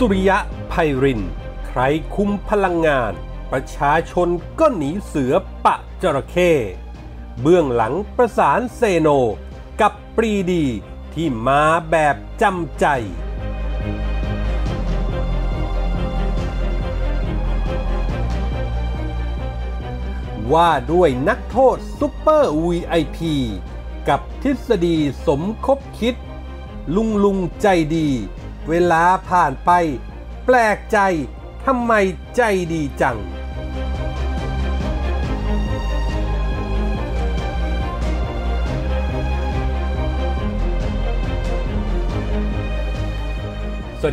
สุริยะไพริน ใครคุมพลังงาน ประชาชนก็หนีเสือปะจระเข้ เบื้องหลังประสานเซโน กับปรีดีที่มาแบบจำใจ ว่าด้วยนักโทษซุปเปอร์วีไอพีกับทฤษฎีสมคบคิด ลุงลุงใจดีเวลาผ่านไปแปลกใจทำไมใจดีจัง สวั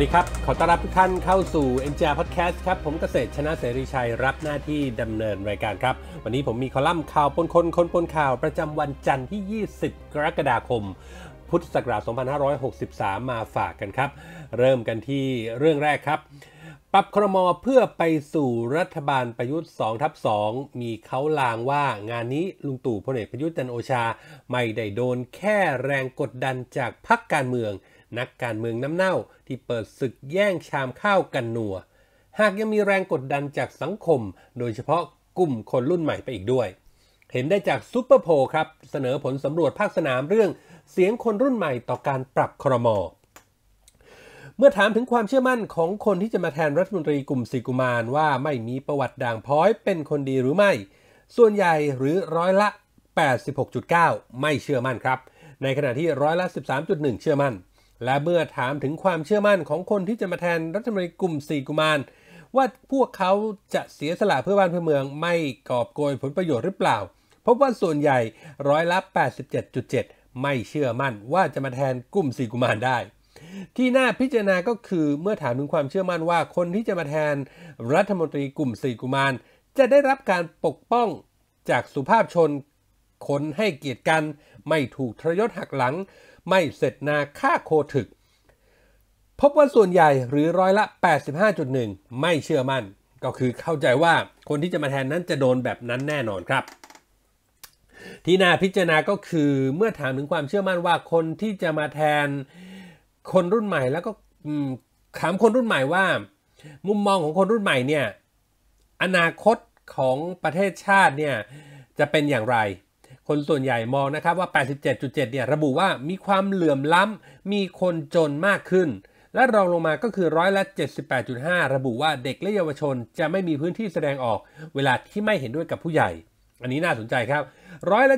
สดีครับ ขอต้อนรับทุกท่านเข้าสู่ n j r Podcast ครับ ผมเกษตรชนะเสรีชัยรับหน้าที่ดำเนินรายการครับ วันนี้ผมมีคอลัมน์ข่าวปนคนคนปนข่าวประจำวันจันทร์ที่ 20 กรกฎาคมพุทธศักราช2563 มาฝากกันครับ เริ่มกันที่เรื่องแรกครับ ปรับครมเพื่อไปสู่รัฐบาลประยุทธ์2ทับ2มีเขาลางว่างานนี้ลุงตู่พลเอกประยุทธ์จันโอชา ไม่ได้โดนแค่แรงกดดันจากพักการเมือง นักการเมืองน้ำเน่า ที่เปิดศึกแย่งชามข้าวกันนัว หากยังมีแรงกดดันจากสังคม โดยเฉพาะกลุ่มคนรุ่นใหม่ไปอีกด้วย เห็นได้จากซูเปอร์โพลครับเสนอผลสำรวจภาคสนามเรื่องเสียงคนรุ่นใหม่ต่อการปรับครมอเมื่อถามถึงความเชื่อมั่นของคนที่จะมาแทนรัฐมนตรีกลุ่มสีกุมารว่าไม่มีประวัติด่างพ้อยเป็นคนดีหรือไม่ ส่วนใหญ่หรือร้อยละ86.9ไม่เชื่อมั่นครับ ในขณะที่ร้อยละ 13.1 เชื่อมั่น และเมื่อถามถึงความเชื่อมั่นของคนที่จะมาแทนรัฐมนตรีกลุ่มสีกุมารว่าพวกเขาจะเสียสละเพื่อบ้านเพื่อเมือง ไม่กอบโกยผลประโยชน์หรือเปล่า พบว่าส่วนใหญ่ร้อยละ 87.7ไม่เชื่อมั่นว่าจะมาแทนกุ้มสีกุมารได้ที่น่าพิจารณาก็คือเมื่อถามถึงความเชื่อมั่นว่าคนที่จะมาแทนรัฐมนตรีกลุ่มสีกุมารจะได้รับการปกป้องจากสุภาพชนคนให้เกียรติกัน ไม่ถูก ทรยศหักหลัง ไม่เสร็จนาฆ่าโคถึก พบว่าส่วนใหญ่หรือร้อยละ 85.1 ไม่เชื่อมั่น ก็คือเข้าใจว่าคนที่จะมาแทนนั้นจะโดนแบบนั้นแน่นอนครับที่น่าพิจารณาก็คือเมื่อถามถึงความเชื่อมั่นว่าคนที่จะมาแทนคนรุ่นใหม่ แล้วก็ถามคนรุ่นใหม่ว่า มุมมองของคนรุ่นใหม่เนี่ยอนาคตของประเทศชาติเนี่ยจะเป็นอย่างไร คนส่วนใหญ่มองนะครับว่า 87.7เนี่ย ระบุว่ามีความเหลื่อมล้ำมีคนจนมากขึ้น และรองลงมาก็คือร้อยละ78.5 ระบุว่าเด็กและเยาวชนจะไม่มีพื้นที่แสดงออกเวลาที่ไม่เห็นด้วยกับผู้ใหญ่ อันนี้น่าสนใจครับร้อยละ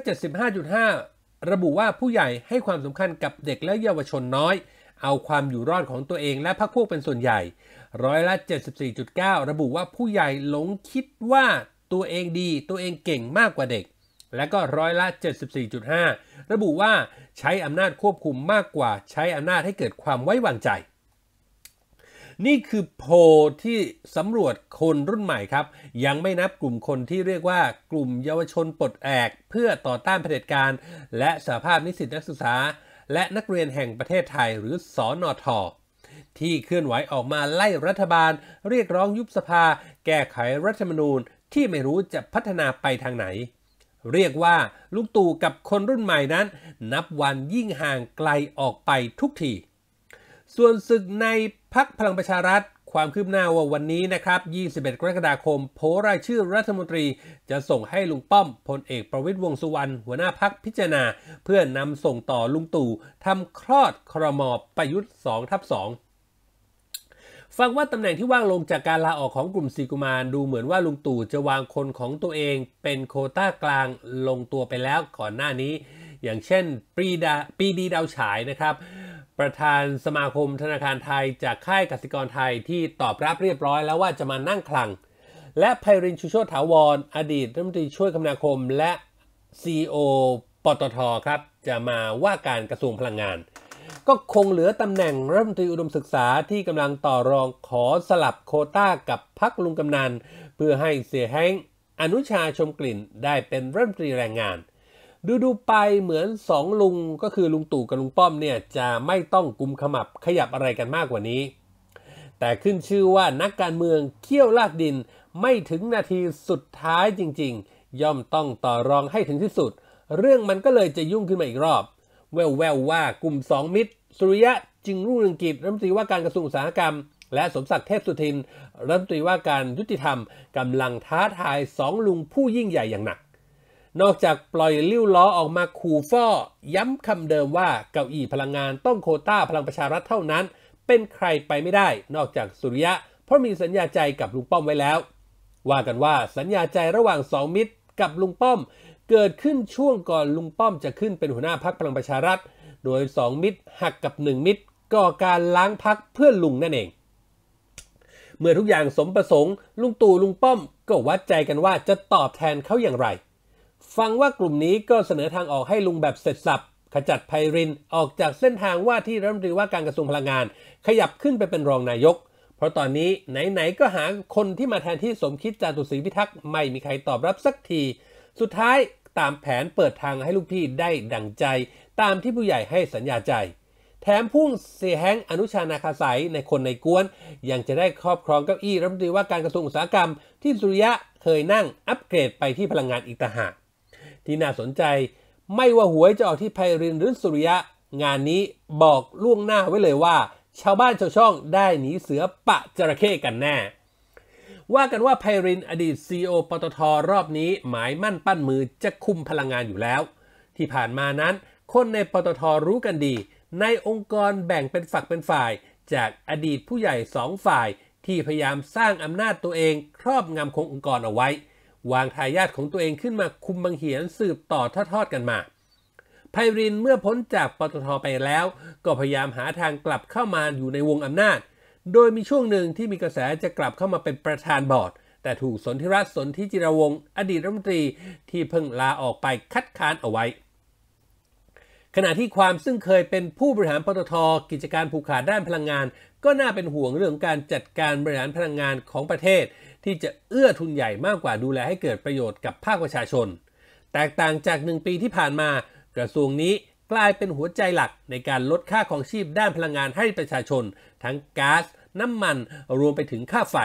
75.5 ระบุว่าผู้ใหญ่ให้ความสำคัญกับเด็กและเยาวชนน้อย เอาความอยู่รอดของตัวเองและพรรคพวกเป็นส่วนใหญ่ร้อยละ74.9 ระบุว่าผู้ใหญ่หลงคิดว่าตัวเองดีตัวเองเก่งมากกว่าเด็ก และก็ร้อยละ74.5 ระบุว่าใช้อำนาจควบคุมมากกว่า ใช้อำนาจให้เกิดความไว้วางใจนี่คือโพที่สำรวจคนรุ่นใหม่ครับ ยังไม่นับกลุ่มคนที่เรียกว่า กลุ่มเยาวชนปลดแอกเพื่อต่อต้านเผด็จการ และสหภาพนิสิตนักศึกษา และนักเรียนแห่งประเทศไทยหรือสอนอทอที่เคลื่อนไหวออกมาไล่รัฐบาล เรียกร้องยุบสภา แก้ไขรัฐธรรมนูญที่ไม่รู้จะพัฒนาไปทางไหน เรียกว่าลุงตู่กับคนรุ่นใหม่นั้น นับวันยิ่งห่างไกลออกไปทุกทีส่วนศึกในพักพลังประชารัฐความคืบหน้าว่าวันนี้นะครับ 21 กรกฎาคม โพรายชื่อรัฐมนตรีจะส่งให้ลุงป้อมพลเอกประวิทย์วงสุวรรณหัวหน้าพักพิจารณาเพื่อนำส่งต่อลุงตู่ทำคลอดครมอประยุทธ์2 ทับ2ฟังว่าตำแหน่งที่ว่างลงจากการลาออกของกลุ่มสีกุมารดูเหมือนว่าลุงตู่จะวางคนของตัวเองเป็นโคต้ากลางลงตัวไปแล้วก่อนหน้านี้ อย่างเช่นปีดาปีดีดาวฉายนะครับประธานสมาคมธนาคารไทยจากค่ายกสิกรไทยที่ตอบรับเรียบร้อยแล้วว่าจะมานั่งคลัง และไพรินชูโชตถาวร อดีต รัฐมนตรีช่วยคมนาคมและ CEO ปตทครับ จะมาว่าการกระทรวงพลังงาน ก็คงเหลือตำแหน่งรัฐมนตรีอุดมศึกษาที่กำลังต่อรองขอสลับโคต้ากับพักลุงกำนัน เพื่อให้เสียแห้งอนุชาชมกลิ่นได้เป็นรัฐมนตรีแรงงานดูดูไปเหมือนสองลุงก็คือลุงตู่กับลุงป้อมเนี่ยจะไม่ต้องกุมขมับขยับอะไรกันมากกว่านี้ แต่ขึ้นชื่อว่านักการเมืองเขี้ยวลากดิน ไม่ถึงนาทีสุดท้ายจริง ๆย่อมต้องต่อรองให้ถึงที่สุด เรื่องมันก็เลยจะยุ่งขึ้นมาอีกรอบแววแววว่ากลุ่มสองมิตร สุริยะจึงรุ่งเรืองกิจรัฐมนตรีว่าการกระทรวงอุตสาหกรรม และสมศักดิ์เทพสุทินรัฐมนตรีว่าการยุติธรรมกำลังท้าทายสองลุงผู้ยิ่งใหญ่อย่างหนักนอกจากปล่อยลิ้วล้อออกมาขู่ฟ้อย้ำคำเดิมว่าเก้าอี้พลังงานต้องโคต้าพลังประชารัฐเท่านั้น เป็นใครไปไม่ได้นอกจากสุริยะ เพราะมีสัญญาใจกับลุงป้อมไว้แล้ว ว่ากันว่าสัญญาใจระหว่างสองมิตรกับลุงป้อม เกิดขึ้นช่วงก่อนลุงป้อมจะขึ้นเป็นหัวหน้าพักพลังประชารัฐ โดย 2 มิตรหักกับ 1 มิตรก่อการล้างพักเพื่อลุงนั่นเอง เมื่อทุกอย่างสมประสงค์ ลุงตู่ลุงป้อม ก็วัดใจกันว่าจะตอบแทนเขาอย่างไรฟังว่ากลุ่มนี้ก็เสนอทางออกให้ลุงแบบเสร็จสับขจัดไพรินออกจากเส้นทางว่าที่รัฐมนตรีว่าการกระทรวงพลังงาน ขยับขึ้นไปเป็นรองนายก เพราะตอนนี้ไหนๆ ก็หาคนที่มาแทนที่สมคิดจาตุศรีพิทักษ์ไม่มีใครตอบรับสักที สุดท้ายตามแผนเปิดทางให้ลูกพี่ได้ดั่งใจ ตามที่ผู้ใหญ่ให้สัญญาใจ แถมพุ่งเสียแห้งอนุชานาคาสายในคนในกวน ยังจะได้ครอบครองเก้าอี้รัฐมนตรีว่าการกระทรวงอุตสาหกรรม ที่สุริยะเคยนั่งอัปเกรดไปที่พลังงานอีกต่างหากที่น่าสนใจไม่ว่าหวยจะออกที่ไพรินหรือสุริยะ งานนี้บอกล่วงหน้าไว้เลยว่า ชาวบ้านชาวช่องได้หนีเสือปะจระเข้กันแน่ ว่ากันว่าไพรินอดีต c ีอปตทรอบนี้หมายมั่นปั้นมือจะคุมพลังงานอยู่แล้ว ที่ผ่านมานั้น คนในปตทรู้กันดี ในองค์กรแบ่งเป็นฝักเป็นฝ่าย จากอดีตผู้ใหญ่สองฝ่าย ที่พยายามสร้างอำนาจตัวเอง ครอบงำขององค์กรเอาไว้วางทายาทของตัวเองขึ้นมาคุมบังเหียนสืบต่อทอดๆกันมา ไพรินเมื่อพ้นจากปตทไปแล้ว ก็พยายามหาทางกลับเข้ามาอยู่ในวงอำนาจ โดยมีช่วงหนึ่งที่มีกระแสจะกลับเข้ามาเป็นประธานบอร์ด แต่ถูกสนธิรัตน์สนธิจิรวงศ์ อดีตรัฐมนตรีที่เพิ่งลาออกไปคัดค้านเอาไว้ ขณะที่ความซึ่งเคยเป็นผู้บริหารปตทกิจการผูกขาดด้านพลังงาน ก็น่าเป็นห่วงเรื่องการจัดการบริหารพลังงานของประเทศที่จะเอื้อทุนใหญ่มากกว่าดูแลให้เกิดประโยชน์กับภาคประชาชน แตกต่างจากหนึ่งปีที่ผ่านมา กระทรวงนี้กลายเป็นหัวใจหลักในการลดค่าของชีพด้านพลังงานให้ประชาชน ทั้งกา๊าซน้ำมันรวมไปถึงค่าไฟ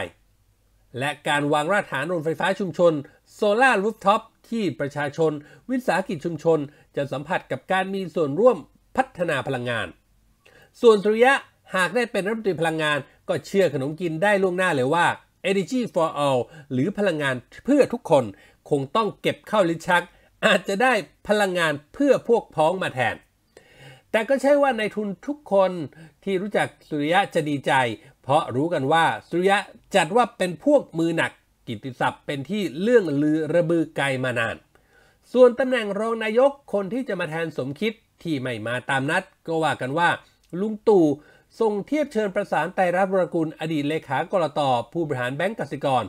และการวางรากฐานโรงไฟฟ้าชุมชนโซลารูฟท็อปที่ประชาชน วิสาหกิจชุมชน จะสัมผัสกับการมีส่วนร่วมพัฒนาพลังงาน ส่วนสุริยะหากได้เป็นรัฐมนตรีพลังงาน ก็เชื่อขนมกินได้ล่วงหน้าเลยว่า Energy for All หรือพลังงานเพื่อทุกคนคงต้องเก็บเข้าลิ้นชัก อาจจะได้พลังงานเพื่อพวกพ้องมาแทน แต่ก็ใช่ว่าในทุนทุกคนที่รู้จักสุริยะจะดีใจ เพราะรู้กันว่าสุริยะจัดว่าเป็นพวกมือหนักกิติศัพท์เป็นที่เรื่องลือระบือไกลมานาน ส่วนตำแหน่งรองนายกคนที่จะมาแทนสมคิดที่ไม่มาตามนัดก็ว่ากันว่า ลุงตู่ส่งเทียบเชิญประสานไตรรัตน์วรกุลอดีตเลขากรตผู้บริหารแบงก์กสิกร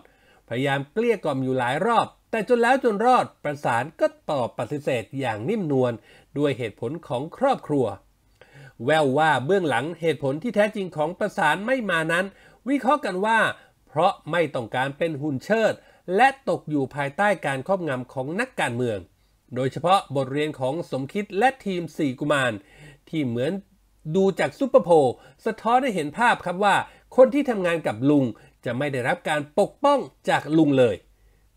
พยายามเกลี้ยกล่อมอยู่หลายรอบ แต่จนแล้วจนรอดประสานก็ตอบปฏิเสธอย่างนิ่มนวลด้วยเหตุผลของครอบครัวแววว่าเบื้องหลังเหตุผลที่แท้จริงของประสานไม่มานั้น วิเคราะห์กันว่า เพราะไม่ต้องการเป็นหุ่นเชิด และตกอยู่ภายใต้การครอบงำของนักการเมือง โดยเฉพาะบทเรียนของสมคิดและทีมสี่กุมาร ที่เหมือนดูจากซูเปอร์โพสะท้อนให้เห็นภาพครับว่า คนที่ทำงานกับลุงจะไม่ได้รับการปกป้องจากลุงเลย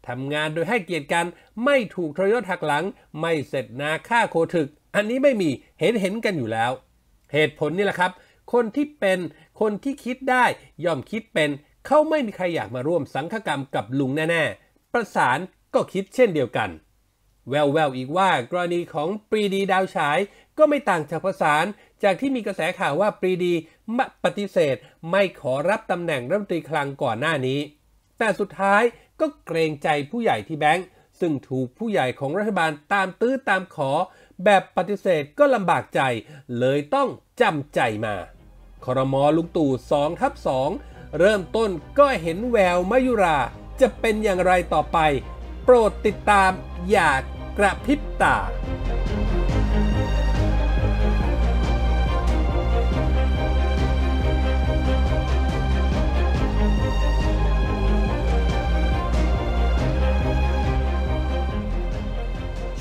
ทำงานโดยให้เกียรติกัน ไม่ถูกทรยศหักหลัง ไม่เสร็จนาค่าโคถึก อันนี้ไม่มี เห็นเห็นกันอยู่แล้ว เหตุผลนี่แหละครับ คนที่เป็น คนที่คิดได้ ย่อมคิดเป็น เขาไม่มีใครอยากมาร่วมสังฆกรรมกับลุงแน่ๆ ประสานก็คิดเช่นเดียวกัน แววแววอีกว่ากรณีของปรีดีดาวฉายก็ไม่ต่างจากประสาน จากที่มีกระแสข่าวว่าปรีดีปฏิเสธไม่ขอรับตำแหน่งรัฐมนตรีคลังก่อนหน้านี้ แต่สุดท้ายก็เกรงใจผู้ใหญ่ที่แบงค์ซึ่งถูกผู้ใหญ่ของรัฐบาลตามตื้อตามขอ แบบปฏิเสธก็ลำบากใจเลยต้องจำใจมาคอรมอลุงตู่2ทับ2เริ่มต้นก็เห็นแววมายุราจะเป็นอย่างไรต่อไป โปรดติดตามอยากกระพริบตา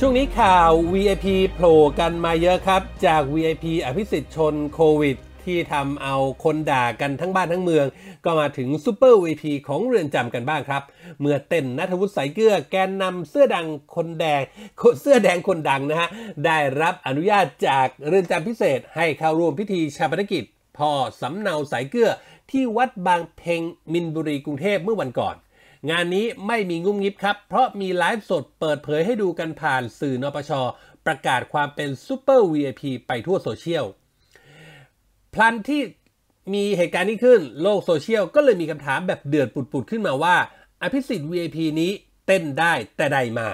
ช่วงนี้ข่าว VIP โผล่กันมาเยอะครับ จาก VIP อภิสิทธิ์ชนโควิด ที่ทำเอาคนด่ากันทั้งบ้านทั้งเมือง ก็มาถึงซูเปอร์ VIP ของเรือนจำกันบ้างครับ เมื่อเต้นนัทวุฒิสายเกลือแกนนำเสื้อดังคนแดงเสื้อแดงคนดังนะฮะ ได้รับอนุญาตจากเรือนจำพิเศษให้เข้าร่วมพิธีชาปนกิจพ่อสำเนาสายเกลือที่วัดบางเพ็งมินบุรีกรุงเทพเมื่อวันก่อนงานนี้ไม่มีงุ้มงิบครับ เพราะมีไลฟ์สดเปิดเผยให้ดูกันผ่านสื่อนปชประกาศความเป็นซูเปอร์ VIP ไปทั่วโซเชียล พลันที่มีเหตุการณ์นี้ขึ้นโลกโซเชียลก็เลยมีคำถามแบบเดือดปุดๆขึ้นมาว่า อภิสิทธิ์ VIP นี้เต้นได้แต่ใดมา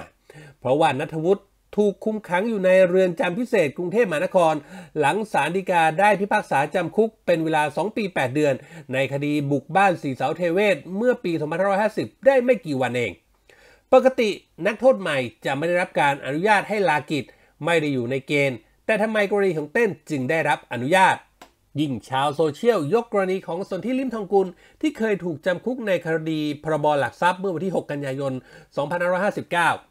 เพราะว่านัทวุฒิถูกคุมขังอยู่ในเรือนจำพิเศษกรุงเทพมหานคร หลังสารฎีกาได้พิพากษาจำคุกเป็นเวลา 2 ปี 8 เดือน ในคดีบุกบ้านสีเสาเทเวศเมื่อปี 2550 ได้ไม่กี่วันเอง ปกตินักโทษใหม่จะไม่ได้รับการอนุญาตให้ลากิจ ไม่ได้อยู่ในเกณฑ์ แต่ทำไมกรณีของเต้นจึงได้รับอนุญาต ยิ่งชาวโซเชียล ยกกรณีของสนธิลิมทองกุล ที่เคยถูกจำคุกในคดีพรบหลักทรัพย์เมื่อวันที่ 6 กันยายน 2559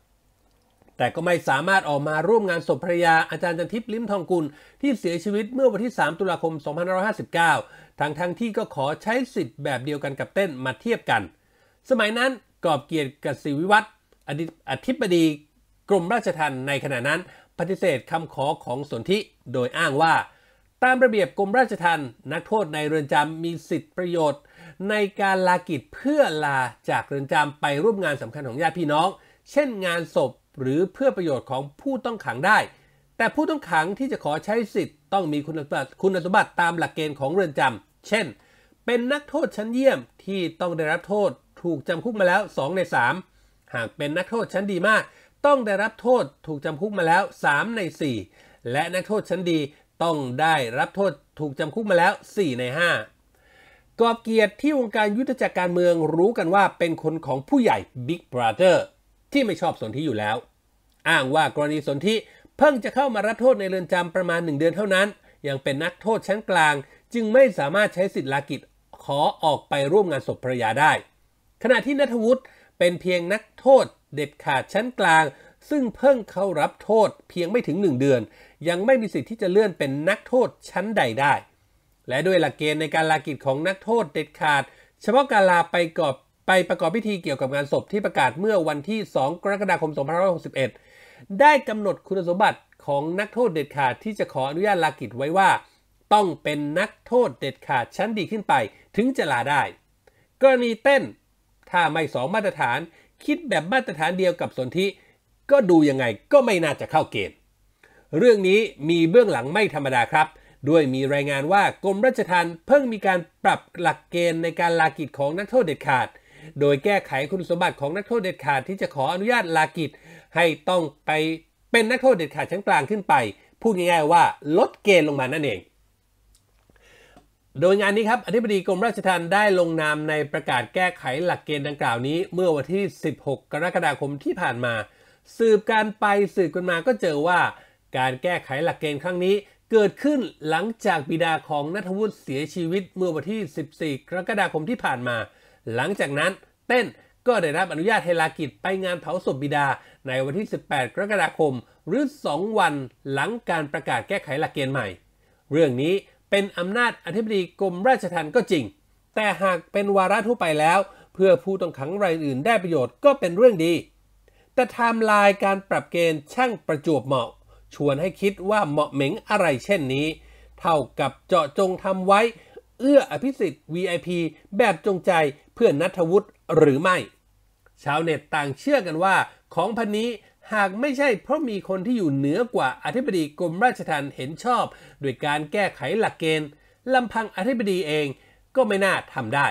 แต่ก็ไม่สามารถออกมาร่วมงานศพภรรยาอาจารย์จันทิพย์ลิ้มทองกุลที่เสียชีวิตเมื่อวันที่ 3 ตุลาคม 2559ทั้งทั้งที่ก็ขอใช้สิทธิ์แบบเดียวกันกับเต้นมาเทียบกัน สมัยนั้นกอบเกียรติกสิวิวัตอธิบดีกรมราชทัณฑ์ในขณะนั้นปฏิเสธคำขอของสนธิโดยอ้างว่า ตามระเบียบกรมราชทัณฑ์นักโทษในเรือนจำมีสิทธิประโยชน์ ในการลากิจเพื่อลาจากเรือนจำไปร่วมงานสำคัญของญาติพี่น้อง เช่นงานศพหรือเพื่อประโยชน์ของผู้ต้องขังได้ แต่ผู้ต้องขังที่จะขอใช้สิทธิ์ต้องมีคุณสมบัติคุณสมบัติตามหลักเกณฑ์ของเรือนจำ เช่น เป็นนักโทษชั้นเยี่ยมที่ต้องได้รับโทษถูกจำคุกมาแล้ว 2 ใน 3 หากเป็นนักโทษชั้นดีมาก ต้องได้รับโทษถูกจำคุกมาแล้ว 3 ใน 4 และนักโทษชั้นดีต้องได้รับโทษถูกจำคุกมาแล้ว 4 ใน5กอบเกียรติที่วงการยุทธจักรการเมืองรู้กันว่าเป็นคนของผู้ใหญ่ Big Brother ที่ไม่ชอบสนี่อยู่แล้วอ้างว่ากรณีสนธิเพิ่งจะเข้ามารับโทษในเรือนจำประมาณ 1 เดือนเท่านั้น ยังเป็นนักโทษชั้นกลาง จึงไม่สามารถใช้สิทธิลากิจขอออกไปร่วมงานศพภรยาได้ ขณะที่นัทวุฒิเป็นเพียงนักโทษเด็ดขาดชั้นกลาง ซึ่งเพิ่งเข้ารับโทษเพียงไม่ถึง 1 เดือน ยังไม่มีสิทธิ์ที่จะเลื่อนเป็นนักโทษชั้นใดได้ และด้วยหลักเกณฑ์ในการลากิจของนักโทษเด็ดขาด เฉพาะการลาไปกอบไปประกอบพิธีเกี่ยวกับงานศพที่ประกาศเมื่อวันที่ 2 กรกฎาคม2561ได้กำหนดคุณสมบัติของนักโทษเด็ดขาดที่จะขออนุญาตลากิจไว้ว่า ต้องเป็นนักโทษเด็ดขาดชั้นดีขึ้นไป ถึงจะลาได้กรณีเต้นถ้าไม่สองมาตรฐานคิดแบบมาตรฐานเดียวกับสนธิก็ดูยังไงก็ไม่น่าจะเข้าเกณฑ์เรื่องนี้มีเบื้องหลังไม่ธรรมดาครับ ด้วยมีรายงานว่ากรมราชทัณฑ์เพิ่งมีการปรับหลักเกณฑ์ในการลากิจของนักโทษเด็ดขาด โดยแก้ไขคุณสมบัติของนักโทษเด็ดขาดที่จะขออนุญาตลากิจให้ต้องไปเป็นนักโทษเด็ดขาดชั้นกลางขึ้นไป พูดง่าย ๆว่า ลดเกณฑ์ลงมานั่นเอง โดยงานนี้ครับอธิบดีกรมราชทัณฑ์ได้ลงนามในประกาศแก้ไขหลักเกณฑ์ดังกล่าวนี้ เมื่อวันที่ 16 กรกฎาคมที่ผ่านมา สืบการไปสืบกันมาก็เจอว่าการแก้ไขหลักเกณฑ์ครั้งนี้ เกิดขึ้นหลังจากบิดาของนัทวุฒิเสียชีวิต เมื่อวันที่ 14 กรกฎาคมที่ผ่านมา หลังจากนั้นเต้นก็ได้รับอนุญาตให้ลากิจไปงานเผาศพบิดาในวันที่ 18 กรกฎาคม หรือ 2 วันหลังการประกาศแก้ไขหลักเกณฑ์ใหม่ เรื่องนี้เป็นอำนาจอธิบดีกรมราชทัณฑ์ก็จริง แต่หากเป็นวาระทั่วไปแล้ว เพื่อผู้ต้องขังรายอื่นได้ประโยชน์ก็เป็นเรื่องดี แต่ไทม์ไลน์การปรับเกณฑ์ช่างประจวบเหมาะ ชวนให้คิดว่าเหมาะเหม็งอะไรเช่นนี้ เท่ากับเจาะจงทำไว้เอื้ออภิสิทธิ์ VIP แบบจงใจเพื่อนัทวุฒิหรือไม่ชาวเน็ตต่างเชื่อกันว่า ของพันนี้ หากไม่ใช่เพราะมีคนที่อยู่เหนือกว่าอธิบดีกรมราชทัณฑ์เห็นชอบ โดยการแก้ไขหลักเกณฑ์ลำพังอธิบดีเองก็ไม่น่าทำได้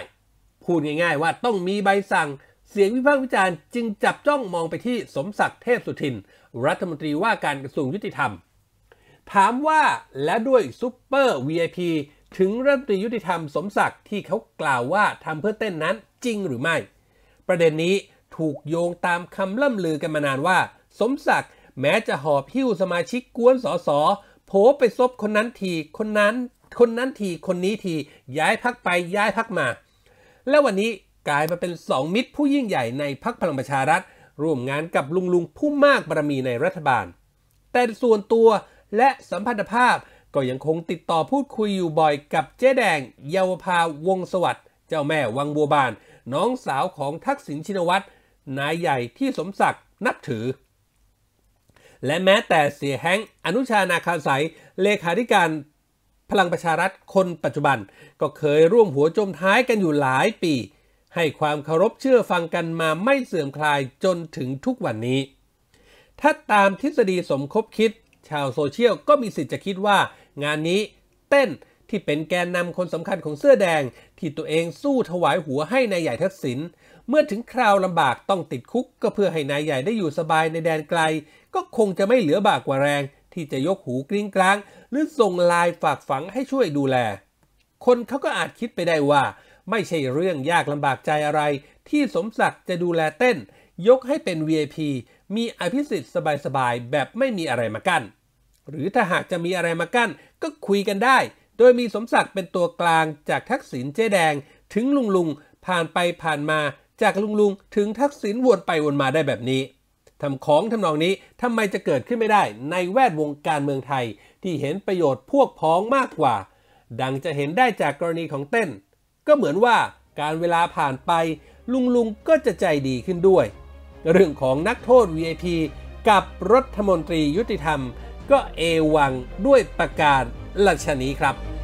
พูดง่ายๆว่าต้องมีใบสั่ง เสียงวิพากษ์วิจารณ์จึงจับจ้องมองไปที่สมศักดิ์เทพสุทิน รัฐมนตรีว่าการกระทรวงยุติธรรมถามว่าและด้วยซูเปอร์ VIP ถึงรัฐมนตรียุติธรรมสมศักดิ์ที่เขากล่าวว่าทำเพื่อเต้นนั้นจริงหรือไม่ ประเด็นนี้ถูกโยงตามคำล่ำลือกันมานานว่า สมศักดิ์แม้จะหอบหิ้วสมาชิกกวนสอสอโผไปซบคนนั้นทีคนนั้น คนนั้นทีคนนี้ทีย้ายพักไปย้ายพักมา และวันนี้กลายมาเป็นสองมิตรผู้ยิ่งใหญ่ในพักพลังประชารัฐร่วมงานกับลุงลุงผู้มากบารมีในรัฐบาล แต่ส่วนตัวและสัมพันธภาพก็ยังคงติดต่อพูดคุยอยู่บ่อยกับเจ๊แดง เยาวภาวงสวัสด์เจ้าแม่วังบัวบานน้องสาวของทักษิณชินวัตรนายใหญ่ที่สมศักดิ์นับถือ และแม้แต่เสียแห้งอนุชานาคาสายเลขาธิการพลังประชารัฐคนปัจจุบันก็เคยร่วมหัวจมท้ายกันอยู่หลายปี ให้ความเคารพเชื่อฟังกันมาไม่เสื่อมคลายจนถึงทุกวันนี้ ถ้าตามทฤษฎีสมคบคิด ชาวโซเชียลก็มีสิทธิ์จะคิดว่างานนี้เต้นที่เป็นแกนนำคนสำคัญของเสื้อแดงที่ตัวเองสู้ถวายหัวให้ในายใหญ่ทักษิณเมื่อถึงคราวลำบากต้องติดคุก ก็เพื่อให้นายใหญ่ได้อยู่สบายในแดนไกล ก็คงจะไม่เหลือบากกว่าแรง ที่จะยกหูกริ้งกลาง หรือส่งลายฝากฝังให้ช่วยดูแล คนเขาก็อาจคิดไปได้ว่า ไม่ใช่เรื่องยากลำบากใจอะไร ที่สมศักดิ์จะดูแลเต้น ยกให้เป็น VIP มีอภิสิทธิ์สบาย ๆ แบบไม่มีอะไรมากัน้นหรือถ้าหากจะมีอะไรมากัน้นก็คุยกันได้ โดยมีสมศักดิ์เป็นตัวกลางจากทักษิณเจ๊แดงถึงลุงลุงผ่านไปผ่านมาจากลุงลุงถึงทักษิณวนไปวนมาได้แบบนี้ ทำของทำนองนี้ทำไมจะเกิดขึ้นไม่ได้ในแวดวงการเมืองไทยที่เห็นประโยชน์พวกพ้องมากกว่า ดังจะเห็นได้จากกรณีของเต้น ก็เหมือนว่าการเวลาผ่านไป ลุงลุงก็จะใจดีขึ้นด้วย เรื่องของนักโทษ VIP กับรัฐมนตรียุติธรรมก็เอวังด้วยประการลัชนี้ครับ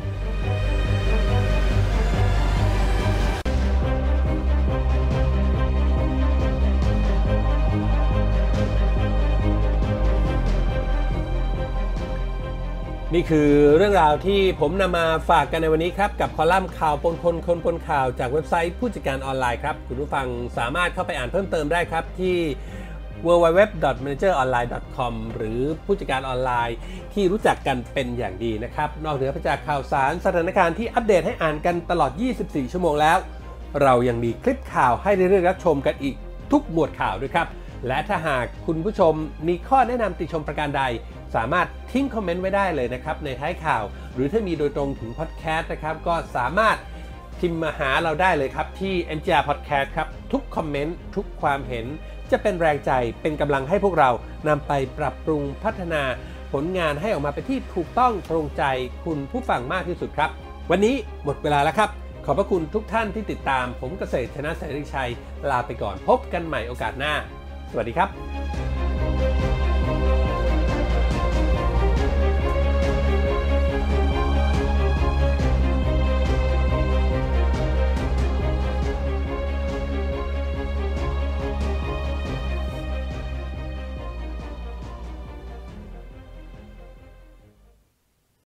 นี่คือเรื่องราวที่ผมนำมาฝากกันในวันนี้ครับ กับคอลัมน์ข่าวปนคนคนปนข่าวจากเว็บไซต์ผู้จัดการออนไลน์ครับ คุณผู้ฟังสามารถเข้าไปอ่านเพิ่มเติมได้ครับที่ www.manageronline.com หรือผู้จัดการออนไลน์ ที่รู้จักกันเป็นอย่างดีนะครับ นอกเหนือไปจากข่าวสารสถานการณ์ที่อัปเดตให้อ่านกันตลอด 24 ชั่วโมงแล้ว เรายังมีคลิปข่าวให้ได้เรื่อๆรับชมกันอีกทุกหมวดข่าวด้วยครับและถ้าหากคุณผู้ชมมีข้อแนะนำติชมประการใดสามารถทิ้งคอมเมนต์ไว้ได้เลยนะครับในท้ายข่าว หรือถ้ามีโดยตรงถึงพอดแคสต์นะครับ ก็สามารถพิมพ์มาหาเราได้เลยครับที่ NGR Podcast ครับ ทุกคอมเมนต์ทุกความเห็น จะเป็นแรงใจเป็นกำลังให้พวกเรานำไปปรับปรุงพัฒนาผลงานให้ออกมาเป็นที่ถูกต้องตรงใจคุณผู้ฟังมากที่สุดครับ วันนี้หมดเวลาแล้วครับ ขอบพระคุณทุกท่านที่ติดตาม ผมเกษตรชนะสรีชัย ลาไปก่อน พบกันใหม่โอกาสหน้า สวัสดีครับ